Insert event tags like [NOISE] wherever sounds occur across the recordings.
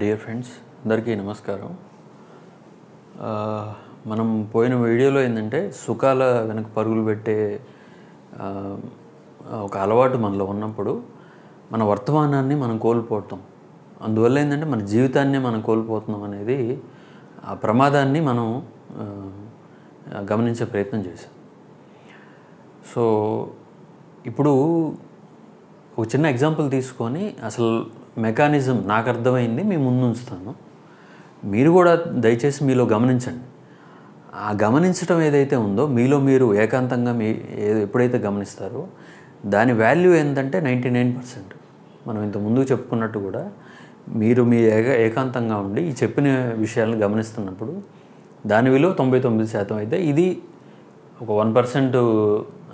dear uh, friends అందరికీ నమస్కారం uh, మనం పోయిన వీడియోలో ఏంటంటే సుఖాల వెనక పరుగులు పెట్టే uh, ఒక అలవాటు మనలో ఉన్నప్పుడు మన వర్తమానాన్ని మనం కోల్పోతాం అందువల్ల ఏంటంటే మన జీవితాన్నే మనం కోల్పోతున్నాం అనేది ఆ ప్రమాదాన్ని మనం గమనించే ప్రయత్నం చేశాం సో ఇప్పుడు ఒక చిన్న ఎగ్జాంపుల్ తీసుకొని అసలు మెకానిజం నాకు అర్థమైంది మీ ముందు ఉంచుతాను మీరు కూడా దయచేసి మీలో గమనించండి ఆ గమనించడం ఏదైతే ఉందో మీలో మీరు ఏకాంతంగా మీ ఎప్పుడైతే గమనిస్తారో దాని వాల్యూ ఏంటంటే నైంటీ నైన్ పర్సెంట్ మనం ఇంత ముందు చెప్పుకున్నట్టు కూడా మీరు మీ ఏక ఏకాంతంగా ఉండి ఈ చెప్పిన విషయాలను గమనిస్తున్నప్పుడు దాని విలువ తొంభై తొమ్మిది శాతం అయితే ఇది ఒక వన్ పర్సెంట్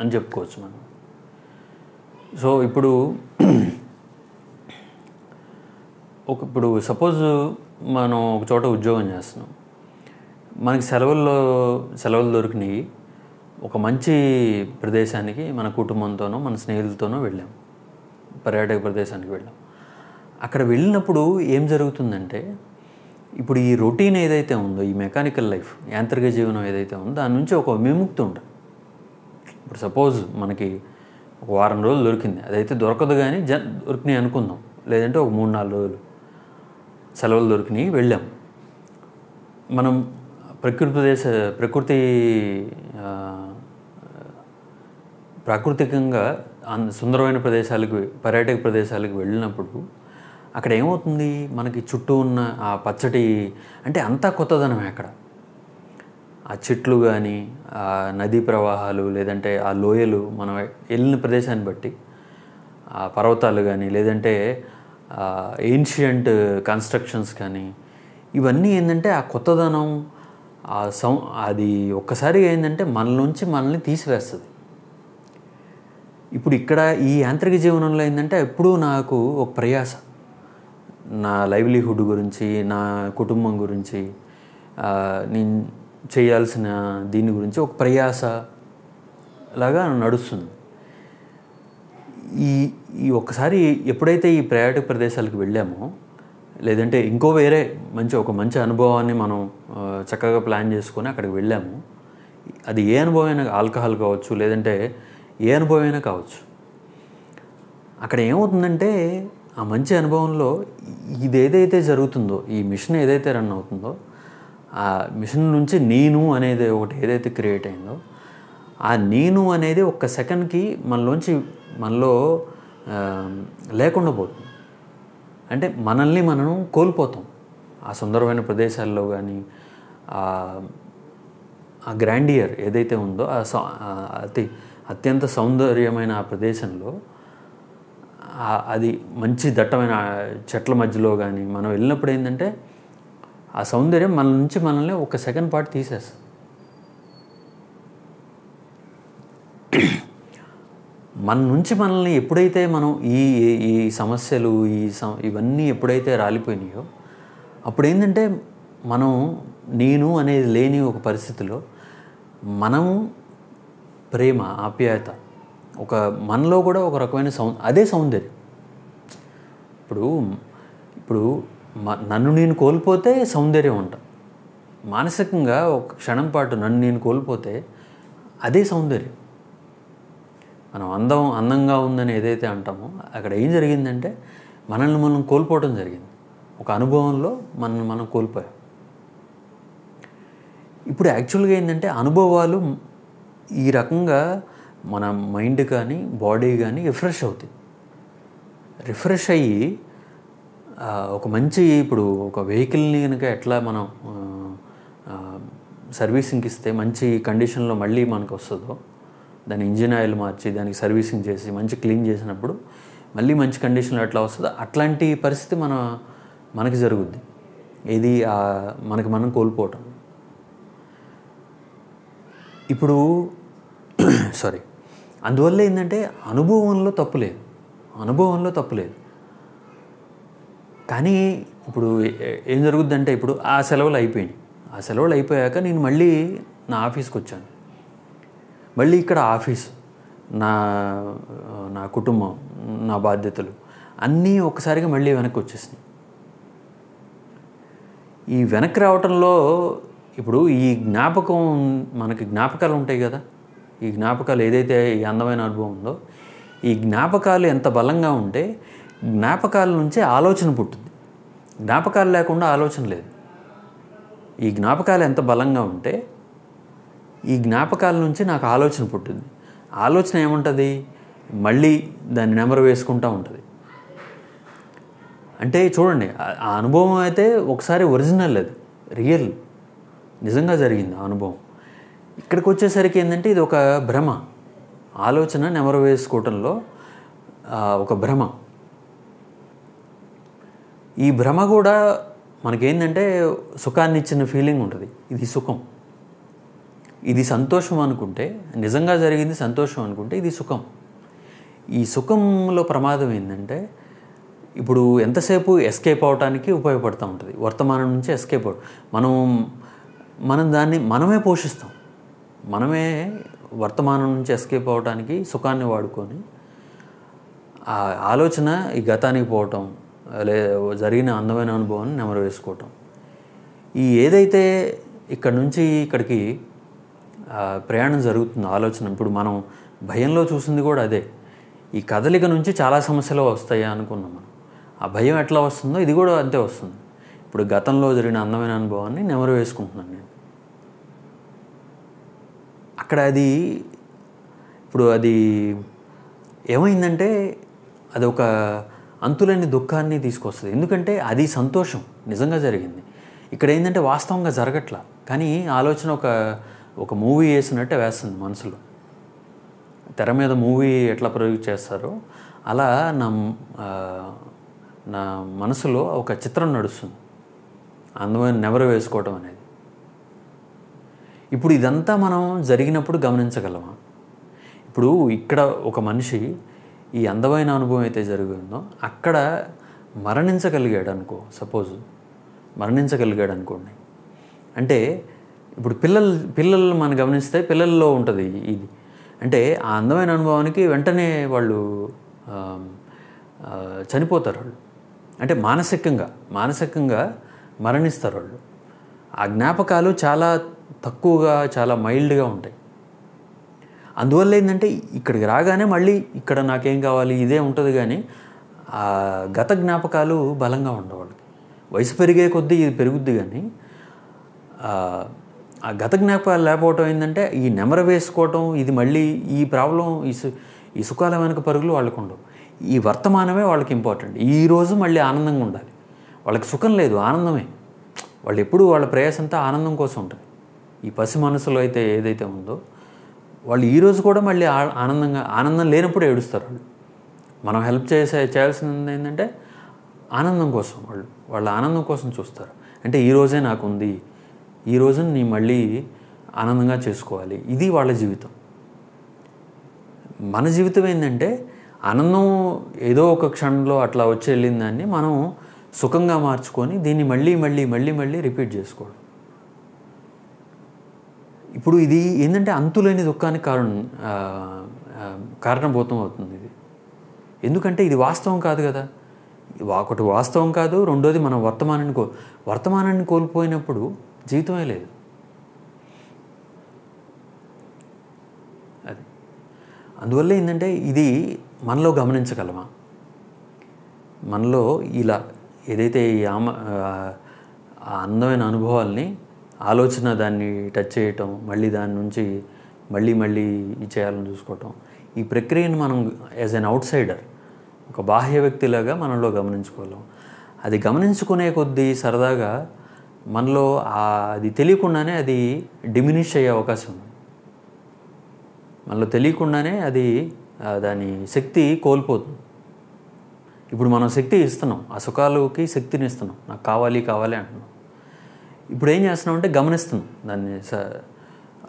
అని చెప్పుకోవచ్చు మనం సో ఇప్పుడు ఒక ఇప్పుడు సపోజ్ మనం ఒక చోట ఉద్యోగం చేస్తున్నాం మనకి సెలవుల్లో సెలవులు దొరికినాయి ఒక మంచి ప్రదేశానికి మన కుటుంబంతోనో మన స్నేహితులతోనో వెళ్ళాం పర్యాటక ప్రదేశానికి వెళ్ళాం అక్కడ వెళ్ళినప్పుడు ఏం జరుగుతుందంటే ఇప్పుడు ఈ రొటీన్ ఏదైతే ఉందో ఈ మెకానికల్ లైఫ్ యాంత్రిక జీవనం ఏదైతే ఉందో దాని నుంచి ఒక విముక్తి ఉంటుంది ఇప్పుడు సపోజ్ మనకి ఒక వారం రోజులు దొరికింది అదైతే దొరకదు కానీ జ దొరికినాయి అనుకుందాం లేదంటే ఒక మూడు నాలుగు రోజులు సెలవులు దొరికినాయి వెళ్ళాం మనం ప్రకృతి ప్రదేశ ప్రకృతి ప్రాకృతికంగా సుందరమైన ప్రదేశాలకు పర్యాటక ప్రదేశాలకు వెళ్ళినప్పుడు అక్కడ ఏమవుతుంది మనకి చుట్టూ ఉన్న ఆ పచ్చటి అంటే అంతా కొత్తదనమే అక్కడ ఆ చెట్లు కానీ ఆ నదీ ప్రవాహాలు లేదంటే ఆ లోయలు మనం వెళ్ళిన ప్రదేశాన్ని బట్టి ఆ పర్వతాలు కానీ లేదంటే ఏన్షియంట్ కన్స్ట్రక్షన్స్ కానీ ఇవన్నీ ఏంటంటే ఆ కొత్తదనం ఆ సౌ అది ఒక్కసారి ఏంటంటే మనలోంచి మనల్ని తీసివేస్తుంది ఇప్పుడు ఇక్కడ ఈ యాంత్రిక జీవనంలో ఏంటంటే ఎప్పుడూ నాకు ఒక ప్రయాస నా లైవ్లీహుడ్ గురించి నా కుటుంబం గురించి నేను చేయాల్సిన దీని గురించి ఒక ప్రయాస లాగా నడుస్తుంది ఈ ఈ ఒక్కసారి ఎప్పుడైతే ఈ పర్యాటక ప్రదేశాలకు వెళ్ళామో లేదంటే ఇంకో వేరే మంచి ఒక మంచి అనుభవాన్ని మనం చక్కగా ప్లాన్ చేసుకొని అక్కడికి వెళ్ళాము అది ఏ అనుభవమైనా ఆల్కహాల్ కావచ్చు లేదంటే ఏ అనుభవమైనా కావచ్చు అక్కడ ఏమవుతుందంటే ఆ మంచి అనుభవంలో ఇది ఏదైతే జరుగుతుందో ఈ మిషన్ ఏదైతే రన్ అవుతుందో ఆ మిషన్ నుంచి నేను అనేది ఒకటి ఏదైతే క్రియేట్ అయిందో ఆ నేను అనేది ఒక్క సెకండ్కి మనలోంచి మనలో లేకుండా పోతుంది అంటే మనల్ని మనం కోల్పోతాం ఆ సుందరమైన ప్రదేశాల్లో కానీ ఆ గ్రాండియర్ ఏదైతే ఉందో ఆ అతి అత్యంత సౌందర్యమైన ఆ ప్రదేశంలో అది మంచి దట్టమైన చెట్ల మధ్యలో కానీ మనం వెళ్ళినప్పుడు ఏంటంటే ఆ సౌందర్యం మన నుంచి మనల్ని ఒక సెకండ్ పాటు తీసేస్తుంది మన నుంచి మనల్ని ఎప్పుడైతే మనం ఈ ఈ సమస్యలు ఈ ఇవన్నీ ఎప్పుడైతే రాలిపోయినాయో అప్పుడు ఏంటంటే మనం నేను అనేది లేని ఒక పరిస్థితిలో మనం ప్రేమ ఆప్యాయత ఒక మనలో కూడా ఒక రకమైన సౌ అదే సౌందర్యం ఇప్పుడు ఇప్పుడు నన్ను నేను కోల్పోతే సౌందర్యం ఉంట మానసికంగా ఒక క్షణం పాటు నన్ను నేను కోల్పోతే అదే సౌందర్యం మనం అందం అందంగా ఉందని ఏదైతే అంటామో అక్కడ ఏం జరిగిందంటే మనల్ని మనం కోల్పోవటం జరిగింది ఒక అనుభవంలో మనల్ని మనం కోల్పోయాం ఇప్పుడు యాక్చువల్గా ఏంటంటే అనుభవాలు ఈ రకంగా మన మైండ్ కానీ బాడీ కానీ రిఫ్రెష్ అవుతాయి రిఫ్రెష్ అయ్యి ఒక మంచి ఇప్పుడు ఒక వెహికల్ని కనుక ఎట్లా మనం సర్వీసింగ్కి ఇస్తే మంచి కండిషన్లో మళ్ళీ మనకు వస్తుందో దాని ఇంజిన్ ఆయిల్ మార్చి దానికి సర్వీసింగ్ చేసి మంచి క్లీన్ చేసినప్పుడు మళ్ళీ మంచి కండిషన్లో అట్లా వస్తుందో అట్లాంటి పరిస్థితి మన మనకి జరుగుద్ది ఏది మనకి మనం కోల్పోవటం ఇప్పుడు సారీ [CLEARS THROAT] అందువల్ల ఏంటంటే అనుభవంలో తప్పు లేదు అనుభవంలో తప్పు లేదు కానీ ఇప్పుడు ఏం అంటే ఇప్పుడు ఆ సెలవులు అయిపోయినాయి ఆ సెలవులు అయిపోయాక నేను మళ్ళీ నా ఆఫీస్కి వచ్చాను మళ్ళీ ఇక్కడ ఆఫీస్ నా నా కుటుంబం నా బాధ్యతలు అన్నీ ఒకసారిగా మళ్ళీ వెనక్కి వచ్చేసినాయి ఈ వెనక్కి రావటంలో ఇప్పుడు ఈ జ్ఞాపకం మనకి జ్ఞాపకాలు ఉంటాయి కదా ఈ జ్ఞాపకాలు ఏదైతే ఈ అందమైన అనుభవం ఉందో ఈ జ్ఞాపకాలు ఎంత బలంగా ఉంటే జ్ఞాపకాల నుంచే ఆలోచన పుట్టింది జ్ఞాపకాలు లేకుండా ఆలోచన లేదు ఈ జ్ఞాపకాలు ఎంత బలంగా ఉంటే ఈ జ్ఞాపకాల నుంచి నాకు ఆలోచన పుట్టింది ఆలోచన ఏముంటుంది మళ్ళీ దాన్ని నెంబర్ వేసుకుంటూ ఉంటుంది అంటే చూడండి ఆ అనుభవం అయితే ఒకసారి ఒరిజినల్ అది రియల్ నిజంగా జరిగింది ఆ అనుభవం ఇక్కడికి వచ్చేసరికి ఏంటంటే ఇది ఒక భ్రమ ఆలోచన నెమరు వేసుకోవటంలో ఒక భ్రమ ఈ భ్రమ కూడా మనకేంటంటే సుఖాన్ని ఇచ్చిన ఫీలింగ్ ఉంటుంది ఇది సుఖం ఇది సంతోషం అనుకుంటే నిజంగా జరిగింది సంతోషం అనుకుంటే ఇది సుఖం ఈ సుఖంలో ప్రమాదం ఏంటంటే ఇప్పుడు ఎంతసేపు ఎస్కేప్ అవడానికి ఉపయోగపడుతూ ఉంటుంది వర్తమానం నుంచి ఎస్కేప్ అవడం మనం మనం దాన్ని మనమే పోషిస్తాం మనమే వర్తమానం నుంచి ఎస్కేప్ అవడానికి సుఖాన్ని వాడుకొని ఆ ఆలోచన ఈ గతానికి పోవటం లే జరిగిన అందమైన అనుభవాన్ని నెమరు వేసుకోవటం ఈ ఏదైతే ఇక్కడ నుంచి ఇక్కడికి ప్రయాణం జరుగుతుంది ఆలోచన ఇప్పుడు మనం భయంలో చూసింది కూడా అదే ఈ కదలిక నుంచి చాలా సమస్యలు వస్తాయి అనుకున్నాం మనం ఆ భయం ఎట్లా వస్తుందో ఇది కూడా అంతే వస్తుంది ఇప్పుడు గతంలో జరిగిన అందమైన అనుభవాన్ని నెమరు వేసుకుంటున్నాను నేను అక్కడ అది ఇప్పుడు అది ఏమైందంటే అది ఒక అంతులేని దుఃఖాన్ని తీసుకొస్తుంది ఎందుకంటే అది సంతోషం నిజంగా జరిగింది ఇక్కడ ఏంటంటే వాస్తవంగా జరగట్లా కానీ ఆలోచన ఒక ఒక మూవీ వేసినట్టే వేస్తుంది మనసులో తెర మీద మూవీ ఎట్లా ప్రయోగ చేస్తారో అలా నా నా మనసులో ఒక చిత్రం నడుస్తుంది అందమైన నెవరు వేసుకోవటం అనేది ఇప్పుడు ఇదంతా మనం జరిగినప్పుడు గమనించగలమా ఇప్పుడు ఇక్కడ ఒక మనిషి ఈ అందమైన అనుభవం అయితే జరిగిందో అక్కడ మరణించగలిగాడు అనుకో సపోజ్ మరణించగలిగాడు అనుకోండి అంటే ఇప్పుడు పిల్లలు పిల్లలు మనం గమనిస్తే పిల్లల్లో ఉంటుంది ఇది అంటే ఆ అందమైన అనుభవానికి వెంటనే వాళ్ళు చనిపోతారు వాళ్ళు అంటే మానసికంగా మానసికంగా మరణిస్తారు వాళ్ళు ఆ జ్ఞాపకాలు చాలా తక్కువగా చాలా మైల్డ్గా ఉంటాయి అందువల్ల ఏంటంటే ఇక్కడికి రాగానే మళ్ళీ ఇక్కడ నాకేం కావాలి ఇదే ఉంటుంది కానీ ఆ గత జ్ఞాపకాలు బలంగా ఉండవు వాళ్ళకి వయసు పెరిగే కొద్దీ ఇది పెరుగుద్ది కానీ ఆ గత జ్ఞాపకాలు లేకపోవటం ఏంటంటే ఈ నెమర వేసుకోవటం ఇది మళ్ళీ ఈ ప్రాబ్లం ఈ ఈ సుఖాల వెనక పరుగులు వాళ్ళకు ఉండవు ఈ వర్తమానమే వాళ్ళకి ఇంపార్టెంట్ ఈరోజు మళ్ళీ ఆనందంగా ఉండాలి వాళ్ళకి సుఖం లేదు ఆనందమే వాళ్ళు ఎప్పుడు వాళ్ళ ప్రయాసంతా ఆనందం కోసం ఉంటుంది ఈ పసి మనసులో అయితే ఏదైతే ఉందో వాళ్ళు ఈరోజు కూడా మళ్ళీ ఆనందంగా ఆనందం లేనప్పుడు ఏడుస్తారు మనం హెల్ప్ చేసే చేయాల్సింది ఏంటంటే ఆనందం కోసం వాళ్ళు వాళ్ళ ఆనందం కోసం చూస్తారు అంటే ఈరోజే నాకుంది ఈ రోజున నీ మళ్ళీ ఆనందంగా చేసుకోవాలి ఇది వాళ్ళ జీవితం మన జీవితం ఏంటంటే ఆనందం ఏదో ఒక క్షణంలో అట్లా వచ్చి వెళ్ళిన దాన్ని మనం సుఖంగా మార్చుకొని దీన్ని మళ్ళీ మళ్ళీ మళ్ళీ మళ్ళీ రిపీట్ చేసుకోవడం ఇప్పుడు ఇది ఏంటంటే అంతులేని దుఃఖానికి కారణం కారణభూతం అవుతుంది ఇది ఎందుకంటే ఇది వాస్తవం కాదు కదా ఒకటి వాస్తవం కాదు రెండోది మనం వర్తమానాన్ని కో వర్తమానాన్ని కోల్పోయినప్పుడు జీవితమే లేదు అది అందువల్ల ఏంటంటే ఇది మనలో గమనించగలమా మనలో ఇలా ఏదైతే ఈ ఆమ అందమైన అనుభవాల్ని ఆలోచన దాన్ని టచ్ చేయటం మళ్ళీ దాని నుంచి మళ్ళీ మళ్ళీ చేయాలని చూసుకోవటం ఈ ప్రక్రియను మనం యాజ్ అన్ అవుట్ సైడర్ ఒక బాహ్య వ్యక్తిలాగా మనలో గమనించుకోలేం అది గమనించుకునే కొద్దీ సరదాగా మనలో అది తెలియకుండానే అది డిమినిష్ అయ్యే అవకాశం ఉంది మనలో తెలియకుండానే అది దాని శక్తి కోల్పోతుంది ఇప్పుడు మనం శక్తి ఇస్తున్నాం ఆ సుఖాలకి శక్తిని ఇస్తున్నాం నాకు కావాలి కావాలి అంటున్నాం ఇప్పుడు ఏం చేస్తున్నాం అంటే గమనిస్తున్నాం దాన్ని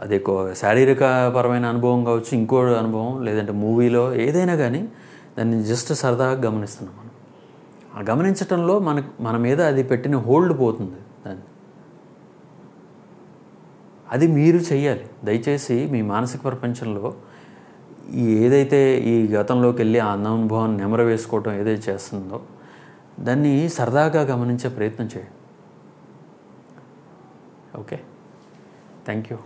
అది శారీరక పరమైన అనుభవం కావచ్చు ఇంకో అనుభవం లేదంటే మూవీలో ఏదైనా కానీ దాన్ని జస్ట్ సరదాగా గమనిస్తున్నాం మనం ఆ గమనించటంలో మన మన మీద అది పెట్టిన హోల్డ్ పోతుంది అది మీరు చెయ్యాలి దయచేసి మీ మానసిక ప్రపంచంలో ఏదైతే ఈ గతంలోకి వెళ్ళి ఆ అనుభవాన్ని నెమర వేసుకోవటం ఏదైతే చేస్తుందో దాన్ని సరదాగా గమనించే ప్రయత్నం చేయండి ఓకే థ్యాంక్ యూ